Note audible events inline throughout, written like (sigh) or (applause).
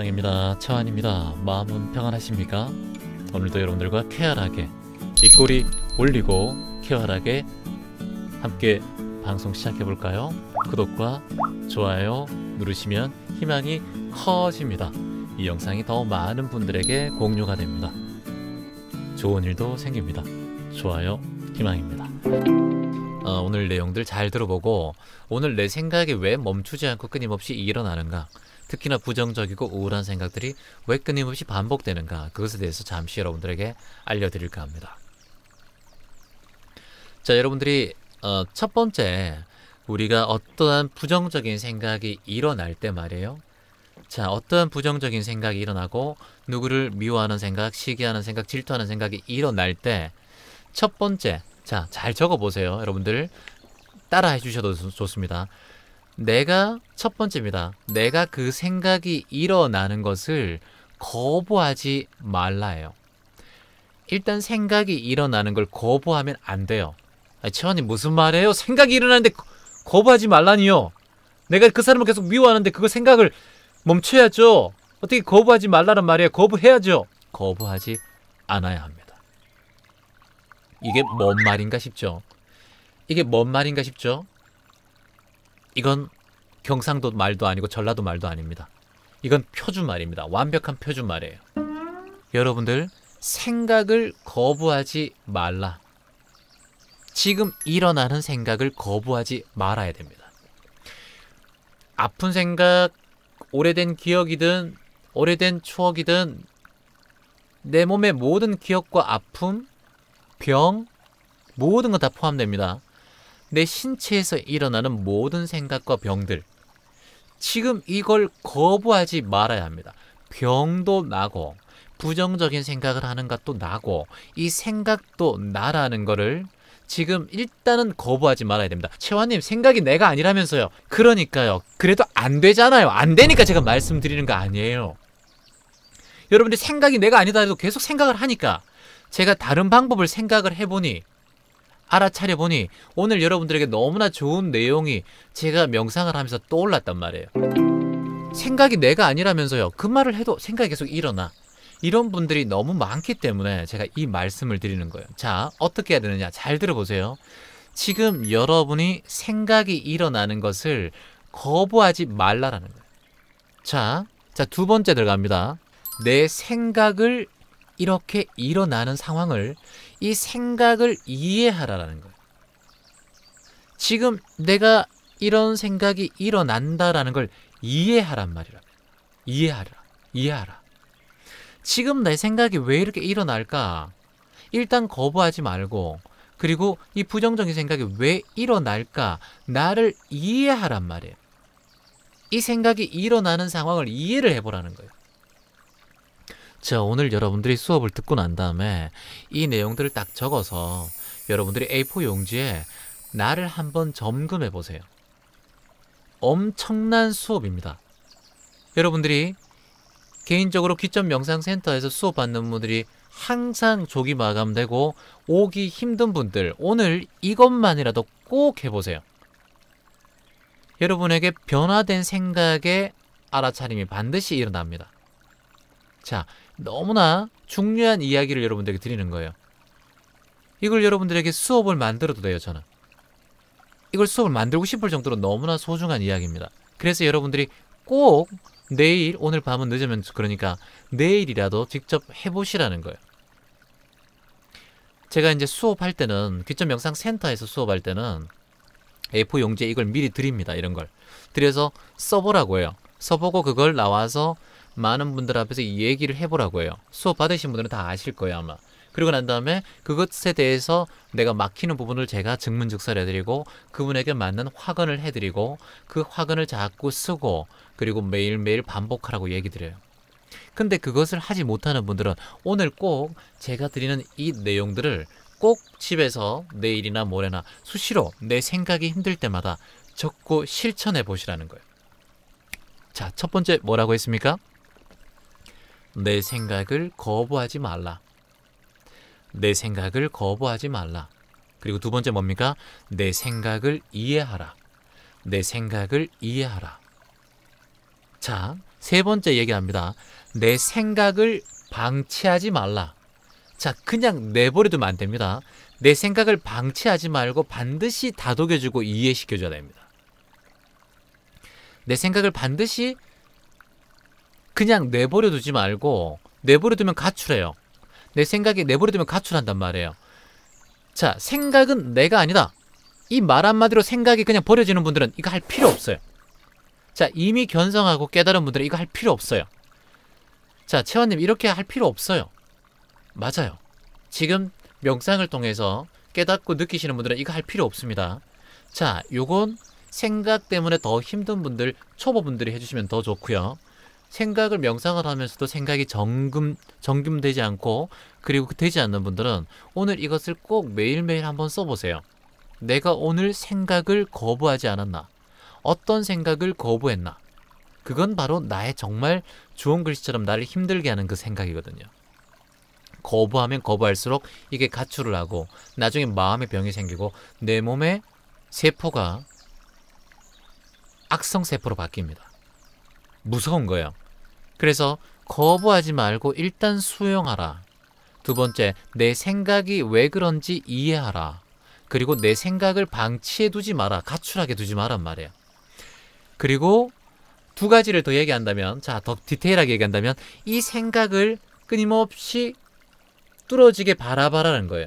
사랑입니다 차환입니다. 마음은 평안하십니까? 오늘도 여러분들과 쾌활하게 입꼬리 올리고 쾌활하게 함께 방송 시작해볼까요? 구독과 좋아요 누르시면 희망이 커집니다. 이 영상이 더 많은 분들에게 공유가 됩니다. 좋은 일도 생깁니다. 좋아요 희망입니다. 어, 오늘 내용들 잘 들어보고 오늘 내 생각이 왜 멈추지 않고 끊임없이 일어나는가 특히나 부정적이고 우울한 생각들이 왜 끊임없이 반복되는가 그것에 대해서 잠시 여러분들에게 알려드릴까 합니다. 자 여러분들이 어, 첫 번째 우리가 어떠한 부정적인 생각이 일어날 때 말이에요. 자, 어떠한 부정적인 생각이 일어나고 누구를 미워하는 생각, 시기하는 생각, 질투하는 생각이 일어날 때 첫 번째, 자, 잘 적어 보세요. 여러분들 따라해 주셔도 좋습니다. 내가 첫 번째입니다. 내가 그 생각이 일어나는 것을 거부하지 말라예요. 일단 생각이 일어나는 걸 거부하면 안 돼요. 아니, 채원이 무슨 말이에요? 생각이 일어나는데 거부하지 말라니요. 내가 그 사람을 계속 미워하는데 그거 생각을 멈춰야죠. 어떻게 거부하지 말라란 말이에요. 거부해야죠. 거부하지 않아야 합니다. 이게 뭔 말인가 싶죠? 이게 뭔 말인가 싶죠? 이건 경상도 말도 아니고 전라도 말도 아닙니다. 이건 표준말입니다. 완벽한 표준말이에요. 여러분들 생각을 거부하지 말라. 지금 일어나는 생각을 거부하지 말아야 됩니다. 아픈 생각, 오래된 기억이든 오래된 추억이든 내 몸의 모든 기억과 아픔, 병, 모든 건다 포함됩니다. 내 신체에서 일어나는 모든 생각과 병들 지금 이걸 거부하지 말아야 합니다. 병도 나고 부정적인 생각을 하는 것도 나고 이 생각도 나라는 거를 지금 일단은 거부하지 말아야 됩니다. 채화님 생각이 내가 아니라면서요. 그러니까요. 그래도 안 되잖아요. 안 되니까 제가 말씀드리는 거 아니에요. 여러분들 생각이 내가 아니다 해도 계속 생각을 하니까 제가 다른 방법을 생각을 해보니 알아차려 보니 오늘 여러분들에게 너무나 좋은 내용이 제가 명상을 하면서 떠올랐단 말이에요. 생각이 내가 아니라면서요. 그 말을 해도 생각이 계속 일어나. 이런 분들이 너무 많기 때문에 제가 이 말씀을 드리는 거예요. 자, 어떻게 해야 되느냐? 잘 들어보세요. 지금 여러분이 생각이 일어나는 것을 거부하지 말라라는 거예요. 자, 자, 두 번째 들어갑니다. 내 생각을 이렇게 일어나는 상황을 이 생각을 이해하라라는 거예요. 지금 내가 이런 생각이 일어난다라는 걸 이해하란 말이라. 이해하라. 이해하라. 지금 내 생각이 왜 이렇게 일어날까? 일단 거부하지 말고 그리고 이 부정적인 생각이 왜 일어날까? 나를 이해하란 말이에요. 이 생각이 일어나는 상황을 이해를 해보라는 거예요. 자, 오늘 여러분들이 수업을 듣고 난 다음에 이 내용들을 딱 적어서 여러분들이 A4 용지에 나를 한번 점검해 보세요. 엄청난 수업입니다. 여러분들이 개인적으로 기점 명상 센터에서 수업 받는 분들이 항상 조기 마감되고 오기 힘든 분들 오늘 이것만이라도 꼭 해보세요. 여러분에게 변화된 생각의 알아차림이 반드시 일어납니다. 자, 너무나 중요한 이야기를 여러분들에게 드리는 거예요. 이걸 여러분들에게 수업을 만들어도 돼요, 저는. 이걸 수업을 만들고 싶을 정도로 너무나 소중한 이야기입니다. 그래서 여러분들이 꼭 내일, 오늘 밤은 늦으면 그러니까 내일이라도 직접 해보시라는 거예요. 제가 이제 수업할 때는 기점 영상 센터에서 수업할 때는 A4 용지에 이걸 미리 드립니다. 이런 걸. 드려서 써보라고 해요. 써보고 그걸 나와서 많은 분들 앞에서 이 얘기를 해보라고 해요. 수업 받으신 분들은 다 아실 거예요 아마. 그리고 난 다음에 그것에 대해서 내가 막히는 부분을 제가 증문즉사 해드리고 그분에게 맞는 화근을 해드리고 그 화근을 자꾸 쓰고 그리고 매일매일 반복하라고 얘기 드려요. 근데 그것을 하지 못하는 분들은 오늘 꼭 제가 드리는 이 내용들을 꼭 집에서 내일이나 모레나 수시로 내 생각이 힘들 때마다 적고 실천해 보시라는 거예요. 자, 첫 번째 뭐라고 했습니까? 내 생각을 거부하지 말라. 내 생각을 거부하지 말라. 그리고 두 번째 뭡니까? 내 생각을 이해하라. 내 생각을 이해하라. 자, 세 번째 얘기합니다. 내 생각을 방치하지 말라. 자, 그냥 내버려두면 안 됩니다. 내 생각을 방치하지 말고 반드시 다독여주고 이해시켜줘야 됩니다. 내 생각을 반드시 그냥 내버려 두지 말고 내버려 두면 가출해요. 내 생각에 내버려 두면 가출한단 말이에요. 자, 생각은 내가 아니다. 이 말 한마디로 생각이 그냥 버려지는 분들은 이거 할 필요 없어요. 자, 이미 견성하고 깨달은 분들은 이거 할 필요 없어요. 자, 채원님 이렇게 할 필요 없어요. 맞아요. 지금 명상을 통해서 깨닫고 느끼시는 분들은 이거 할 필요 없습니다. 자, 요건 생각 때문에 더 힘든 분들, 초보분들이 해주시면 더 좋고요. 생각을 명상을 하면서도 생각이 정금 정금되지 않고 그리고 그 되지 않는 분들은 오늘 이것을 꼭 매일매일 한번 써보세요. 내가 오늘 생각을 거부하지 않았나? 어떤 생각을 거부했나? 그건 바로 나의 정말 주홍 글씨처럼 나를 힘들게 하는 그 생각이거든요. 거부하면 거부할수록 이게 가출을 하고 나중에 마음의 병이 생기고 내몸에 세포가 악성 세포로 바뀝니다. 무서운 거예요. 그래서 거부하지 말고 일단 수용하라. 두 번째, 내 생각이 왜 그런지 이해하라. 그리고 내 생각을 방치해 두지 마라. 가출하게 두지 마란 말이에요. 그리고 두 가지를 더 얘기한다면, 자, 더 디테일하게 얘기한다면, 이 생각을 끊임없이 뚫어지게 바라봐라는 거예요.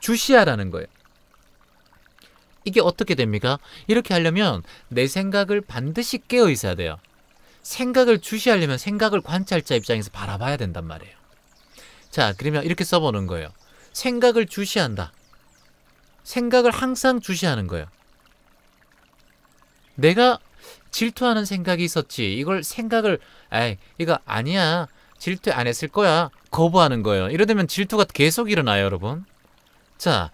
주시하라는 거예요. 이게 어떻게 됩니까? 이렇게 하려면 내 생각을 반드시 깨어 있어야 돼요. 생각을 주시하려면 생각을 관찰자 입장에서 바라봐야 된단 말이에요. 자, 그러면 이렇게 써보는 거예요. 생각을 주시한다. 생각을 항상 주시하는 거예요. 내가 질투하는 생각이 있었지. 이걸 생각을, 에이, 이거 아니야. 질투 안 했을 거야. 거부하는 거예요. 이러면 질투가 계속 일어나요, 여러분. 자,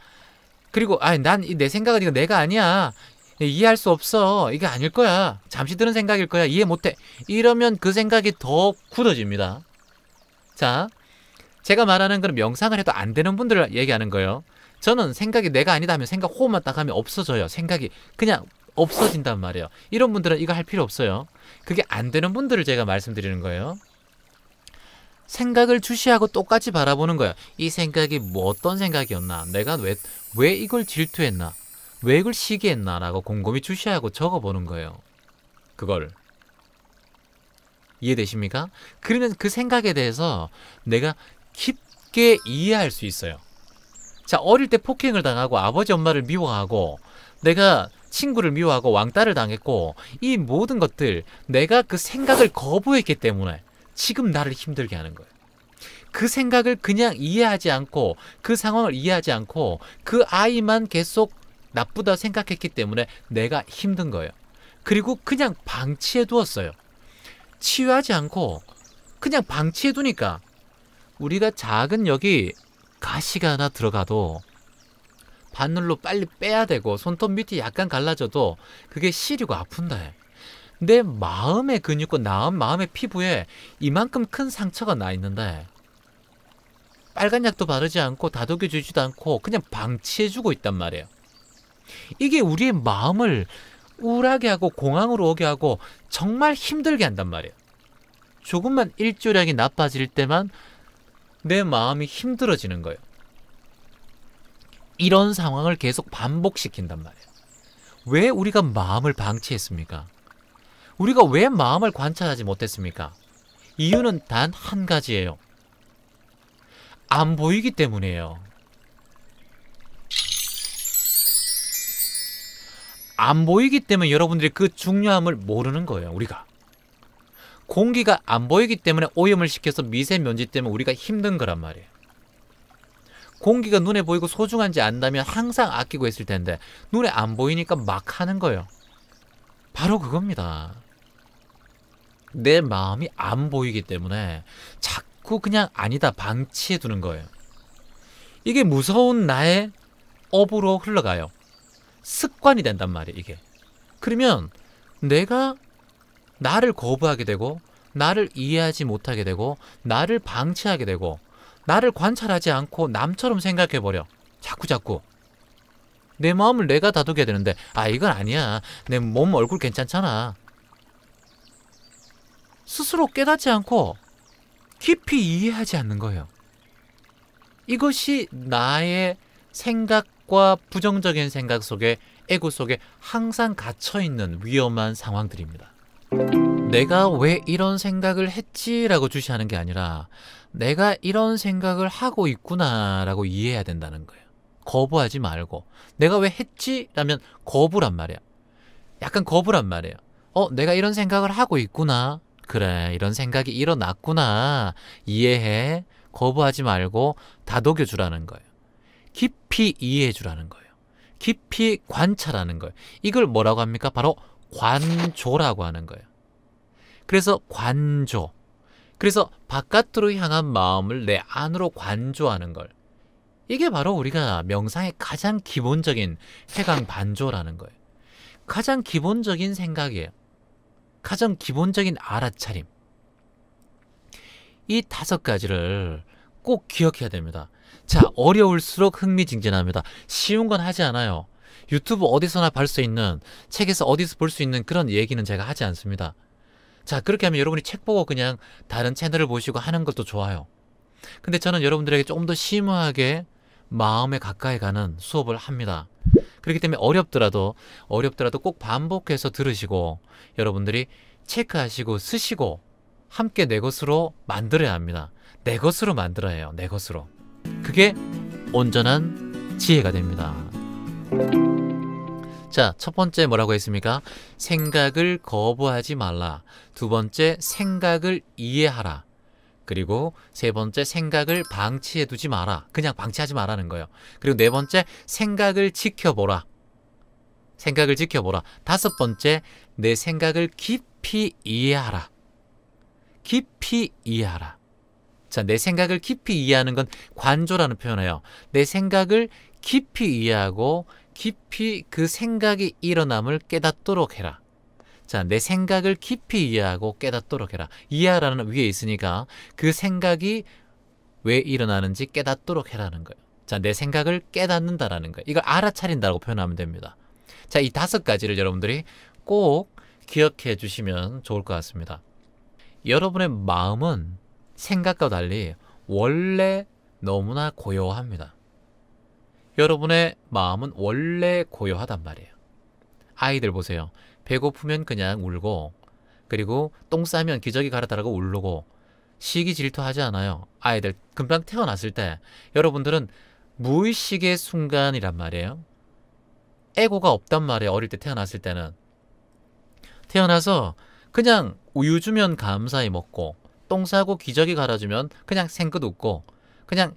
그리고 아난내 생각은 이거 내가 아니야 이해할 수 없어 이게 아닐 거야 잠시 들은 생각일 거야 이해 못해 이러면 그 생각이 더 굳어집니다 자 제가 말하는 그런 명상을 해도 안 되는 분들을 얘기하는 거예요 저는 생각이 내가 아니다 하면 생각 호흡만 딱 하면 없어져요 생각이 그냥 없어진단 말이에요 이런 분들은 이거 할 필요 없어요 그게 안 되는 분들을 제가 말씀드리는 거예요 생각을 주시하고 똑같이 바라보는 거야. 이 생각이 뭐 어떤 생각이었나? 내가 왜, 왜 이걸 질투했나? 왜 이걸 시기했나? 라고 곰곰이 주시하고 적어보는 거예요. 그걸. 이해되십니까? 그러면 그 생각에 대해서 내가 깊게 이해할 수 있어요. 자, 어릴 때 폭행을 당하고 아버지 엄마를 미워하고 내가 친구를 미워하고 왕따를 당했고 이 모든 것들 내가 그 생각을 거부했기 때문에 지금 나를 힘들게 하는 거예요. 그 생각을 그냥 이해하지 않고 그 상황을 이해하지 않고 그 아이만 계속 나쁘다 생각했기 때문에 내가 힘든 거예요. 그리고 그냥 방치해 두었어요. 치유하지 않고 그냥 방치해 두니까 우리가 작은 여기 가시가 하나 들어가도 바늘로 빨리 빼야 되고 손톱 밑이 약간 갈라져도 그게 시리고 아픈다. 내 마음의 근육과 나 마음의 피부에 이만큼 큰 상처가 나 있는데 빨간 약도 바르지 않고 다독여주지도 않고 그냥 방치해주고 있단 말이에요. 이게 우리의 마음을 우울하게 하고 공황으로 오게 하고 정말 힘들게 한단 말이에요. 조금만 일조량이 나빠질 때만 내 마음이 힘들어지는 거예요. 이런 상황을 계속 반복시킨단 말이에요. 왜 우리가 마음을 방치했습니까? 우리가 왜 마음을 관찰하지 못했습니까? 이유는 단 한 가지예요. 안 보이기 때문이에요. 안 보이기 때문에 여러분들이 그 중요함을 모르는 거예요, 우리가. 공기가 안 보이기 때문에 오염을 시켜서 미세먼지 때문에 우리가 힘든 거란 말이에요. 공기가 눈에 보이고 소중한지 안다면 항상 아끼고 있을 텐데 눈에 안 보이니까 막 하는 거예요. 바로 그겁니다. 내 마음이 안 보이기 때문에 자꾸 그냥 아니다 방치해 두는 거예요. 이게 무서운 나의 업으로 흘러가요. 습관이 된단 말이에요, 이게. 그러면 내가 나를 거부하게 되고, 나를 이해하지 못하게 되고, 나를 방치하게 되고, 나를 관찰하지 않고 남처럼 생각해버려. 자꾸자꾸. 내 마음을 내가 다독여야 되는데, 아, 이건 아니야. 내 몸 얼굴 괜찮잖아. 스스로 깨닫지 않고 깊이 이해하지 않는 거예요. 이것이 나의 생각과 부정적인 생각 속에 에고 속에 항상 갇혀 있는 위험한 상황들입니다. 내가 왜 이런 생각을 했지라고 주시하는 게 아니라 내가 이런 생각을 하고 있구나라고 이해해야 된다는 거예요. 거부하지 말고 내가 왜 했지라면 거부란 말이야. 약간 거부란 말이에요. 어, 내가 이런 생각을 하고 있구나. 그래, 이런 생각이 일어났구나. 이해해. 거부하지 말고 다독여 주라는 거예요. 깊이 이해해 주라는 거예요. 깊이 관찰하는 거예요. 이걸 뭐라고 합니까? 바로 관조라고 하는 거예요. 그래서 관조. 그래서 바깥으로 향한 마음을 내 안으로 관조하는 걸. 이게 바로 우리가 명상의 가장 기본적인 해강 반조라는 거예요. 가장 기본적인 생각이에요. 가장 기본적인 알아차림. 이 다섯 가지를 꼭 기억해야 됩니다. 자, 어려울수록 흥미진진합니다. 쉬운 건 하지 않아요. 유튜브 어디서나 볼 수 있는, 책에서 어디서 볼 수 있는 그런 얘기는 제가 하지 않습니다. 자, 그렇게 하면 여러분이 책 보고 그냥 다른 채널을 보시고 하는 것도 좋아요. 근데 저는 여러분들에게 조금 더 심하게 마음에 가까이 가는 수업을 합니다. 그렇기 때문에 어렵더라도 어렵더라도 꼭 반복해서 들으시고 여러분들이 체크하시고 쓰시고 함께 내 것으로 만들어야 합니다. 내 것으로 만들어야 해요. 내 것으로. 그게 온전한 지혜가 됩니다. 자, 첫 번째 뭐라고 했습니까? 생각을 거부하지 말라. 두 번째, 생각을 이해하라. 그리고 세 번째 생각을 방치해 두지 마라. 그냥 방치하지 말라는 거예요. 그리고 네 번째 생각을 지켜보라. 생각을 지켜보라. 다섯 번째 내 생각을 깊이 이해하라. 깊이 이해하라. 자, 내 생각을 깊이 이해하는 건 관조라는 표현이에요. 내 생각을 깊이 이해하고 깊이 그 생각이 일어남을 깨닫도록 해라. 자, 내 생각을 깊이 이해하고 깨닫도록 해라. 이해하라는 위에 있으니까 그 생각이 왜 일어나는지 깨닫도록 해라는 거예요. 자, 내 생각을 깨닫는다라는 거예요. 이걸 알아차린다고 표현하면 됩니다. 자, 이 다섯 가지를 여러분들이 꼭 기억해 주시면 좋을 것 같습니다. 여러분의 마음은 생각과 달리 원래 너무나 고요합니다. 여러분의 마음은 원래 고요하단 말이에요. 아이들 보세요. 배고프면 그냥 울고 그리고 똥 싸면 기저귀 갈아달라고 울르고 시기 질투하지 않아요. 아이들 금방 태어났을 때 여러분들은 무의식의 순간이란 말이에요. 에고가 없단 말이에요. 어릴 때 태어났을 때는. 태어나서 그냥 우유 주면 감사히 먹고 똥 싸고 기저귀 갈아주면 그냥 생긋 웃고 그냥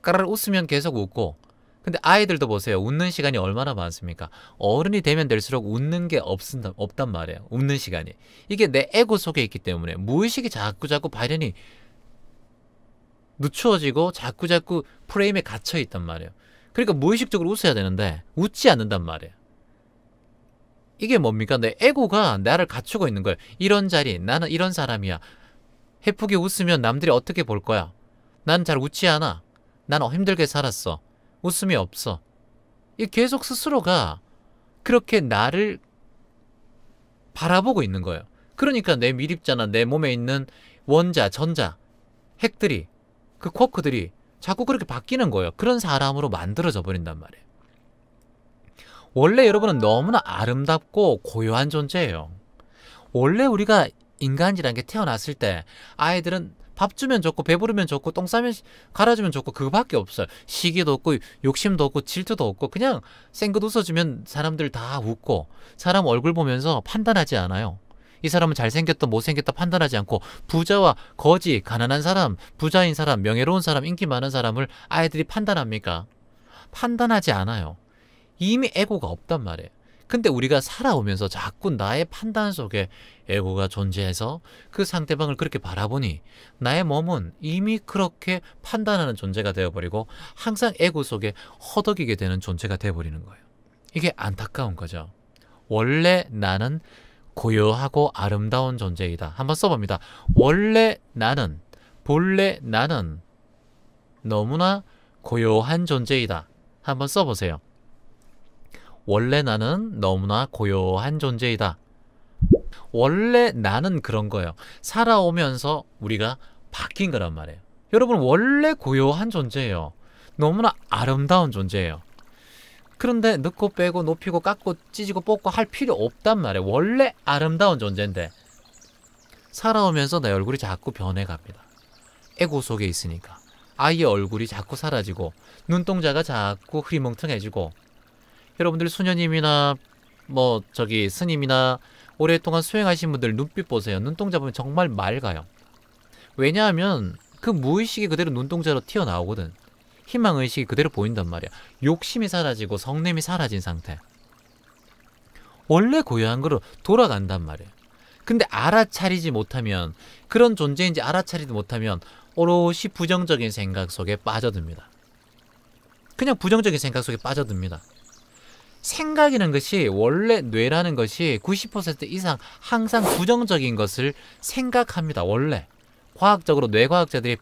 까르르 웃으면 계속 웃고 근데 아이들도 보세요. 웃는 시간이 얼마나 많습니까? 어른이 되면 될수록 웃는 게없은 없단 말이에요. 웃는 시간이. 이게 내 에고 속에 있기 때문에 무의식이 자꾸자꾸 발현이 늦추어지고 자꾸자꾸 프레임에 갇혀 있단 말이에요. 그러니까 무의식적으로 웃어야 되는데 웃지 않는단 말이에요. 이게 뭡니까? 내 에고가 나를 갖추고 있는 거예요. 이런 자리, 나는 이런 사람이야. 해프게 웃으면 남들이 어떻게 볼 거야? 난 잘 웃지 않아. 난 힘들게 살았어. 웃음이 없어. 계속 스스로가 그렇게 나를 바라보고 있는 거예요. 그러니까 내 미립자나 내 몸에 있는 원자, 전자, 핵들이 그 쿼크들이 자꾸 그렇게 바뀌는 거예요. 그런 사람으로 만들어져 버린단 말이에요. 원래 여러분은 너무나 아름답고 고요한 존재예요. 원래 우리가 인간이라는 게 태어났을 때 아이들은 밥 주면 좋고 배부르면 좋고 똥 싸면 갈아주면 좋고 그거밖에 없어요. 시기도 없고 욕심도 없고 질투도 없고 그냥 생긋 웃어주면 사람들 다 웃고 사람 얼굴 보면서 판단하지 않아요. 이 사람은 잘생겼다 못생겼다 판단하지 않고 부자와 거지 가난한 사람 부자인 사람 명예로운 사람 인기 많은 사람을 아이들이 판단합니까? 판단하지 않아요. 이미 에고가 없단 말이에요. 근데 우리가 살아오면서 자꾸 나의 판단 속에 에고가 존재해서 그 상대방을 그렇게 바라보니 나의 몸은 이미 그렇게 판단하는 존재가 되어버리고 항상 에고 속에 허덕이게 되는 존재가 되어버리는 거예요. 이게 안타까운 거죠. 원래 나는 고요하고 아름다운 존재이다. 한번 써봅니다. 원래 나는, 본래 나는 너무나 고요한 존재이다. 한번 써보세요. 원래 나는 너무나 고요한 존재이다. 원래 나는 그런 거예요. 살아오면서 우리가 바뀐 거란 말이에요. 여러분 원래 고요한 존재예요. 너무나 아름다운 존재예요. 그런데 넣고 빼고 높이고 깎고 찢고 뽑고 할 필요 없단 말이에요. 원래 아름다운 존재인데 살아오면서 내 얼굴이 자꾸 변해갑니다. 에고 속에 있으니까 아이의 얼굴이 자꾸 사라지고 눈동자가 자꾸 흐리멍텅해지고 여러분들 수녀님이나 뭐 저기 스님이나 오랫동안 수행하신 분들 눈빛 보세요. 눈동자 보면 정말 맑아요. 왜냐하면 그 무의식이 그대로 눈동자로 튀어나오거든. 희망의식이 그대로 보인단 말이야. 욕심이 사라지고 성냄이 사라진 상태. 원래 고요한 거로 돌아간단 말이야. 근데 알아차리지 못하면 그런 존재인지 알아차리지 못하면 오롯이 부정적인 생각 속에 빠져듭니다. 그냥 부정적인 생각 속에 빠져듭니다. 생각이라는 것이 원래 뇌라는 것이 90% 이상 항상 부정적인 것을 생각합니다. 원래 과학적으로 뇌과학자들이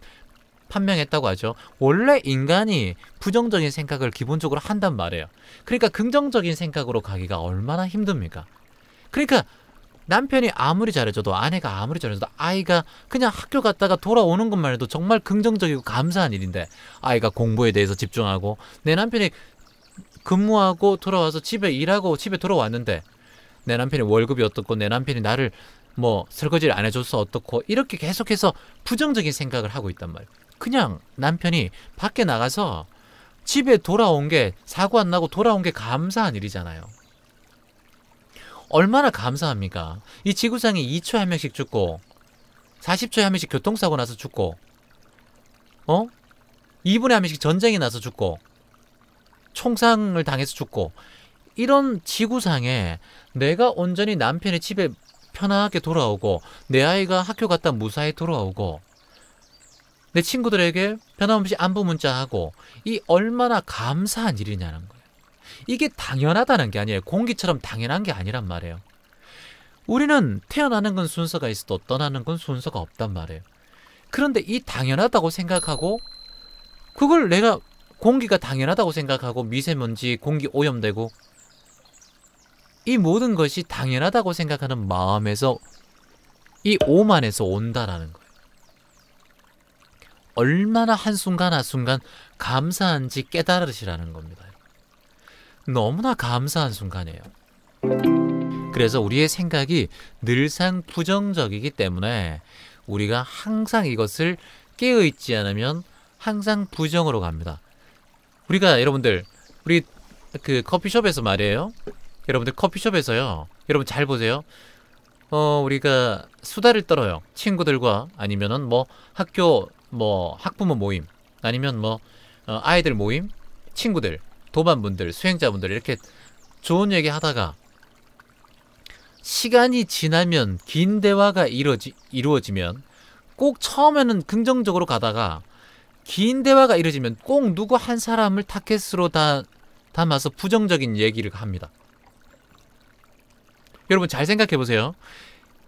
판명했다고 하죠. 원래 인간이 부정적인 생각을 기본적으로 한단 말이에요. 그러니까 긍정적인 생각으로 가기가 얼마나 힘듭니까? 그러니까 남편이 아무리 잘해줘도 아내가 아무리 잘해줘도 아이가 그냥 학교 갔다가 돌아오는 것만 해도 정말 긍정적이고 감사한 일인데 아이가 공부에 대해서 집중하고 내 남편이 근무하고 돌아와서 집에 일하고 집에 돌아왔는데 내 남편이 월급이 어떻고 내 남편이 나를 뭐 설거지를 안 해줘서 어떻고 이렇게 계속해서 부정적인 생각을 하고 있단 말이에요. 그냥 남편이 밖에 나가서 집에 돌아온 게 사고 안 나고 돌아온 게 감사한 일이잖아요. 얼마나 감사합니까? 이지구상에 2초에 한 명씩 죽고 40초에 한 명씩 교통사고 나서 죽고 어? 2분에 한 명씩 전쟁이 나서 죽고 총상을 당해서 죽고 이런 지구상에 내가 온전히 남편의 집에 편하게 돌아오고 내 아이가 학교 갔다 무사히 돌아오고 내 친구들에게 변함없이 안부 문자하고 이 얼마나 감사한 일이냐는 거예요. 이게 당연하다는 게 아니에요. 공기처럼 당연한 게 아니란 말이에요. 우리는 태어나는 건 순서가 있어도 떠나는 건 순서가 없단 말이에요. 그런데 이 당연하다고 생각하고 그걸 내가 공기가 당연하다고 생각하고 미세먼지, 공기 오염되고 이 모든 것이 당연하다고 생각하는 마음에서 이 오만에서 온다라는 거예요. 얼마나 한순간 한순간 감사한지 깨달으시라는 겁니다. 너무나 감사한 순간이에요. 그래서 우리의 생각이 늘상 부정적이기 때문에 우리가 항상 이것을 깨어있지 않으면 항상 부정으로 갑니다. 우리가 여러분들 우리 그 커피숍에서 말이에요. 여러분들 커피숍에서요. 여러분 잘 보세요. 어 우리가 수다를 떨어요. 친구들과 아니면은 뭐 학교 뭐 학부모 모임 아니면 뭐 어, 아이들 모임 친구들 도반분들 수행자분들 이렇게 좋은 얘기 하다가 시간이 지나면 긴 대화가 이루어지, 이루어지면 꼭 처음에는 긍정적으로 가다가 긴 대화가 이루어지면 꼭 누구 한 사람을 타켓으로 다 담아서 부정적인 얘기를 합니다. 여러분 잘 생각해 보세요.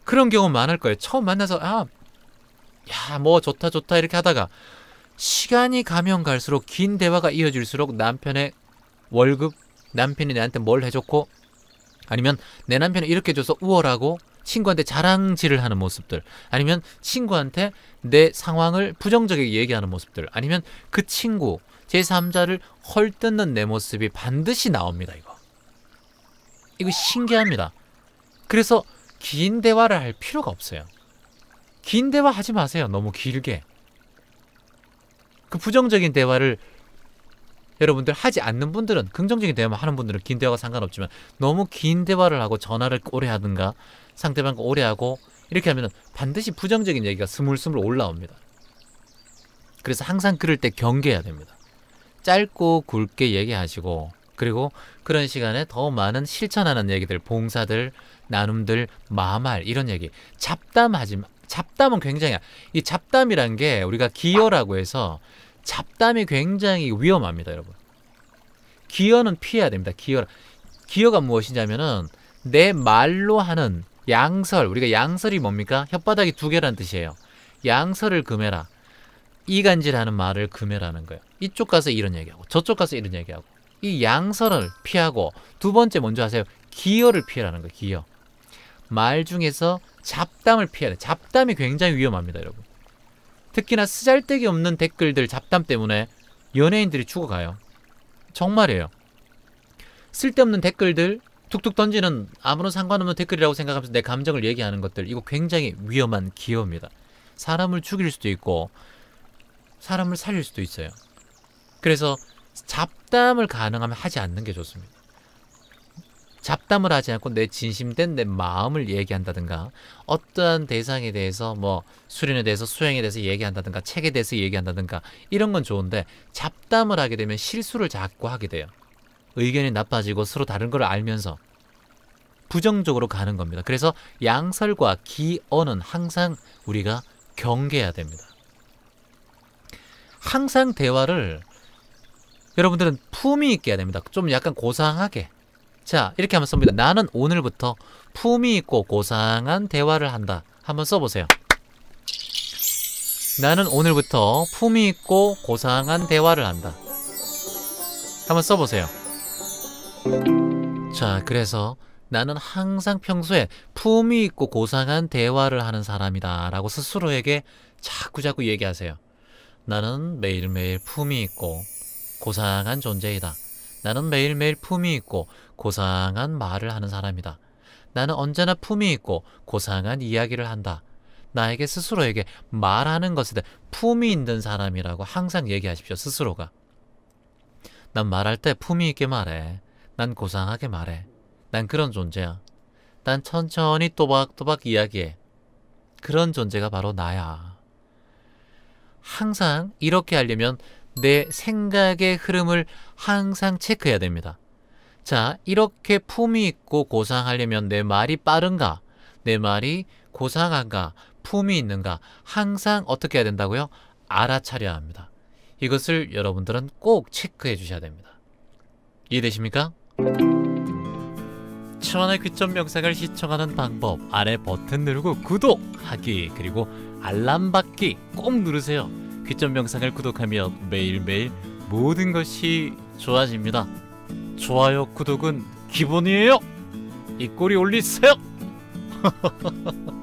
그런 경우 많을 거예요. 처음 만나서 아, 야, 뭐 좋다 좋다 이렇게 하다가 시간이 가면 갈수록 긴 대화가 이어질수록 남편의 월급, 남편이 나한테 뭘 해줬고 아니면 내 남편이 이렇게 줘서 우월하고 친구한테 자랑질을 하는 모습들 아니면 친구한테 내 상황을 부정적이게 얘기하는 모습들 아니면 그 친구 제3자를 헐뜯는 내 모습이 반드시 나옵니다 이거 이거 신기합니다 그래서 긴 대화를 할 필요가 없어요 긴 대화 하지 마세요 너무 길게 그 부정적인 대화를 여러분들 하지 않는 분들은 긍정적인 대화만 하는 분들은 긴 대화가 상관없지만 너무 긴 대화를 하고 전화를 오래 하든가 상대방과 오래 하고 이렇게 하면 반드시 부정적인 얘기가 스물스물 올라옵니다. 그래서 항상 그럴 때 경계해야 됩니다. 짧고 굵게 얘기하시고 그리고 그런 시간에 더 많은 실천하는 얘기들, 봉사들, 나눔들, 마말 이런 얘기. 잡담하지 잡담은 굉장히 이 잡담이란 게 우리가 기여라고 해서 잡담이 굉장히 위험합니다, 여러분. 기어는 피해야 됩니다. 기어. 기어가 무엇이냐면은 내 말로 하는 양설. 우리가 양설이 뭡니까? 혓바닥이 두개라는 뜻이에요. 양설을 금해라. 이간질하는 말을 금해라는 거예요. 이쪽 가서 이런 얘기하고 저쪽 가서 이런 얘기하고 이 양설을 피하고 두 번째 먼저 하세요. 기어를 피하라는 거예요. 기어. 말 중에서 잡담을 피해야 돼. 잡담이 굉장히 위험합니다, 여러분. 특히나 쓰잘데기 없는 댓글들 잡담 때문에 연예인들이 죽어가요. 정말이에요. 쓸데없는 댓글들 툭툭 던지는 아무런 상관없는 댓글이라고 생각하면서 내 감정을 얘기하는 것들 이거 굉장히 위험한 기호입니다. 사람을 죽일 수도 있고 사람을 살릴 수도 있어요. 그래서 잡담을 가능하면 하지 않는 게 좋습니다. 잡담을 하지 않고 내 진심된 내 마음을 얘기한다든가 어떠한 대상에 대해서 뭐 수련에 대해서 수행에 대해서 얘기한다든가 책에 대해서 얘기한다든가 이런 건 좋은데 잡담을 하게 되면 실수를 자꾸 하게 돼요. 의견이 나빠지고 서로 다른 걸 알면서 부정적으로 가는 겁니다. 그래서 양설과 기언은 항상 우리가 경계해야 됩니다. 항상 대화를 여러분들은 품위 있게 해야 됩니다. 좀 약간 고상하게 자 이렇게 한번 씁니다. 나는 오늘부터 품위 있고 고상한 대화를 한다. 한번 써보세요. 나는 오늘부터 품위 있고 고상한 대화를 한다. 한번 써보세요. 자 그래서 나는 항상 평소에 품위 있고 고상한 대화를 하는 사람이다 라고 스스로에게 자꾸자꾸 얘기하세요. 나는 매일매일 품위 있고 고상한 존재이다. 나는 매일매일 품위 있고 고상한 말을 하는 사람이다. 나는 언제나 품이 있고 고상한 이야기를 한다. 나에게 스스로에게 말하는 것에 대해 품이 있는 사람이라고 항상 얘기하십시오. 스스로가. 난 말할 때 품이 있게 말해. 난 고상하게 말해. 난 그런 존재야. 난 천천히 또박또박 이야기해. 그런 존재가 바로 나야. 항상 이렇게 하려면 내 생각의 흐름을 항상 체크해야 됩니다. 자, 이렇게 품이 있고 고상하려면 내 말이 빠른가? 내 말이 고상한가? 품이 있는가? 항상 어떻게 해야 된다고요? 알아차려야 합니다. 이것을 여러분들은 꼭 체크해 주셔야 됩니다. 이해되십니까? 천원의 귀점 영상을 시청하는 방법 아래 버튼 누르고 구독하기 그리고 알람 받기 꼭 누르세요. 귀점 영상을 구독하면 매일매일 모든 것이 좋아집니다. 좋아요, 구독은 기본이에요. 입꼬리 올리세요. (laughs)